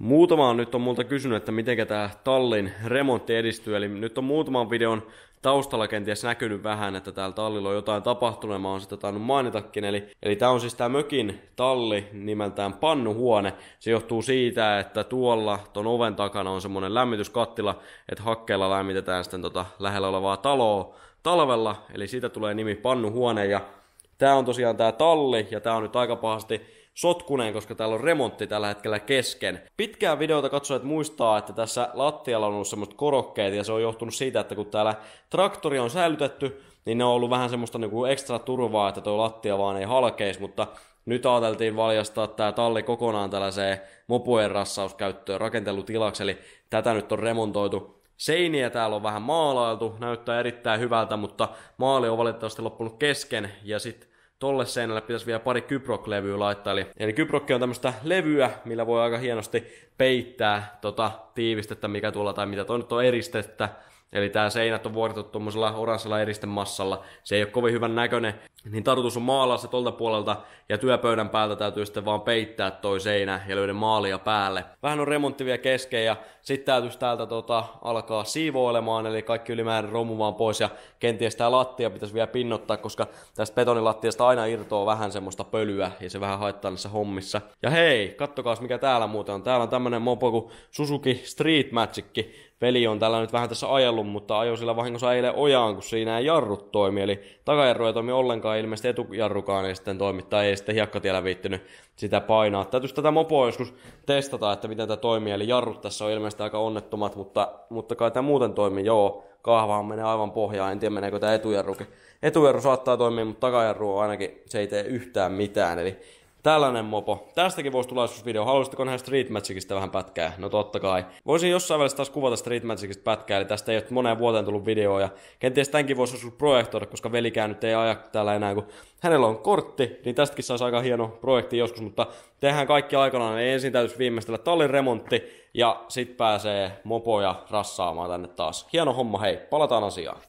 Muutama on nyt on multa kysynyt, että miten tämä tallin remontti edistyy, eli nyt on muutaman videon taustalla kenties näkynyt vähän, että täällä tallilla on jotain tapahtunut, mä oon sitä tainnut mainitakin, eli, eli tämä on siis tämä mökin talli nimeltään pannuhuone, se johtuu siitä, että tuolla ton oven takana on semmoinen lämmityskattila, että hakkeella lämmitetään sitten tota lähellä olevaa taloa talvella, eli siitä tulee nimi pannuhuone, ja Tämä on tosiaan tämä talli, ja tämä on nyt aika pahasti sotkuneen, koska täällä on remontti tällä hetkellä kesken. Pitkään videota katsojat muistaa, että tässä lattialla on ollut semmoiset korokkeet, ja se on johtunut siitä, että kun täällä traktori on säilytetty, niin ne on ollut vähän semmoista niinku ekstra turvaa, että tuo lattia vaan ei halkeisi, mutta nyt ajateltiin valjastaa tämä talli kokonaan tällaiseen mopojen rassauskäyttöön rakentelutilaksi, eli tätä nyt on remontoitu Seiniä täällä on vähän maalailtu, näyttää erittäin hyvältä, mutta maali on valitettavasti loppunut kesken ja sitten tolle seinälle pitäisi vielä pari Kyprok-levyä laittaa. Eli, eli Kyprokki on tämmöistä levyä, millä voi aika hienosti peittää tota tiivistettä, mikä tuolla tai mitä toi nyt on eristettä, Eli tämä seinät on vuoritettu tuommoisella oranssilla eristemassalla. Se ei ole kovin hyvän näköinen. Niin tarkoitus on maalaa se tolta puolelta ja työpöydän päältä täytyy sitten vaan peittää toi seinä ja löydä maalia päälle. Vähän on remontti vielä kesken ja sitten täytyisi täältä tota, alkaa siivoilemaan, eli kaikki ylimääräinen romu vaan pois ja kenties tämä lattia pitäisi vielä pinnottaa, koska tästä betonilattiasta aina irtoaa vähän semmoista pölyä ja se vähän haittaa näissä hommissa. Ja hei, kattokaa mikä täällä muuten on. Täällä on tämmönen mopo kuin Suzuki Street Magic veli on tällä nyt vähän tässä ajellut, mutta ajoi sillä vahingossa eilen ojaan, kun siinä ei jarrut toimi. Eli takajarru ei toimi ollenkaan, ilmeisesti etujarrukaan ei sitten toimi, tai ei sitten hiekkatiellä viittynyt sitä painaa. Täytyisi tätä mopoa joskus testata, että miten tämä toimii. Eli jarrut tässä on ilmeisesti aika onnettomat, mutta, mutta kai tämä muuten toimii, joo. Kahvahan menee aivan pohjaan, en tiedä meneekö tämä etujarrukin. Etujarru saattaa toimia, mutta takajarru on ainakin, se ei tee yhtään mitään. Eli Tällainen mopo. Tästäkin voisi video. Haluaisitko nähdä Street Magicista vähän pätkää? No totta kai. Voisin jossain välissä taas kuvata Street Magicista pätkää, eli tästä ei ole moneen vuoteen tullut videoa. Ja kenties tämänkin voisi joskus projektoida, koska velikään nyt ei aja täällä enää, kun hänellä on kortti, niin tästäkin saisi aika hieno projekti joskus, mutta tehdään kaikki aikanaan. Niin ensin täytyisi viimeistellä tallin remontti ja sitten pääsee mopoja rassaamaan tänne taas. Hieno homma, hei, palataan asiaan.